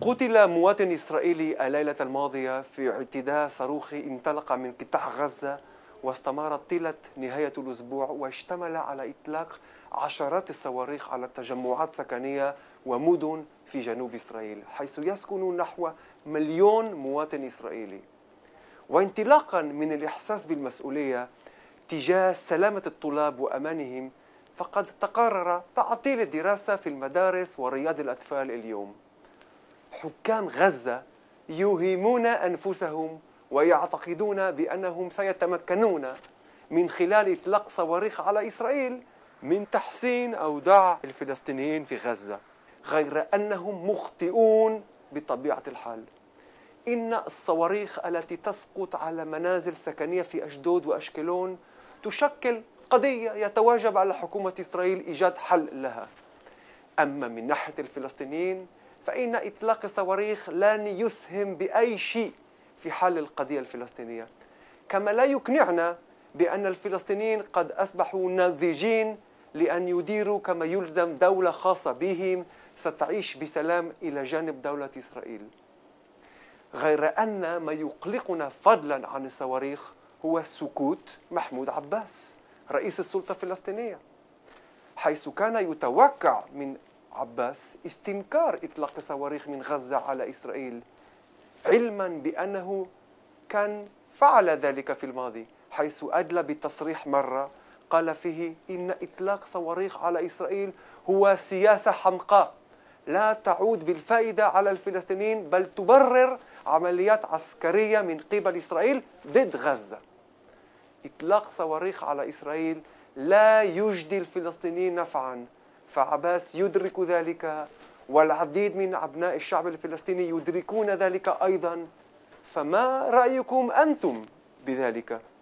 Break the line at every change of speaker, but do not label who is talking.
قتل مواطن إسرائيلي الليلة الماضية في اعتداء صاروخي انطلق من قطاع غزة واستمر طيلة نهاية الأسبوع واشتمل على إطلاق عشرات الصواريخ على تجمعات سكنية ومدن في جنوب إسرائيل حيث يسكن نحو مليون مواطن إسرائيلي وانطلاقا من الإحساس بالمسؤولية تجاه سلامة الطلاب وأمانهم فقد تقرر تعطيل الدراسة في المدارس ورياض الأطفال اليوم حكام غزة يوهمون أنفسهم ويعتقدون بأنهم سيتمكنون من خلال إطلاق صواريخ على إسرائيل من تحسين أوضاع الفلسطينيين في غزة غير أنهم مخطئون بطبيعة الحال إن الصواريخ التي تسقط على منازل سكنية في أشدود وأشكلون تشكل قضية يتواجب على حكومة إسرائيل إيجاد حل لها أما من ناحية الفلسطينيين فإن إطلاق الصواريخ لن يسهم بأي شيء في حل القضية الفلسطينية كما لا يقنعنا بأن الفلسطينيين قد أصبحوا ناضجين لأن يديروا كما يلزم دولة خاصة بهم ستعيش بسلام إلى جانب دولة إسرائيل غير أن ما يقلقنا فضلا عن الصواريخ هو سكوت محمود عباس رئيس السلطة الفلسطينية حيث كان يتوقع من عباس استنكار إطلاق صواريخ من غزة على إسرائيل علما بأنه كان فعل ذلك في الماضي حيث أدلى بتصريح مرة قال فيه إن إطلاق صواريخ على إسرائيل هو سياسة حمقاء لا تعود بالفائدة على الفلسطينيين بل تبرر عمليات عسكرية من قبل إسرائيل ضد غزة إطلاق صواريخ على إسرائيل لا يجدي الفلسطينيين نفعاً فعباس يدرك ذلك والعديد من أبناء الشعب الفلسطيني يدركون ذلك أيضا فما رأيكم أنتم بذلك؟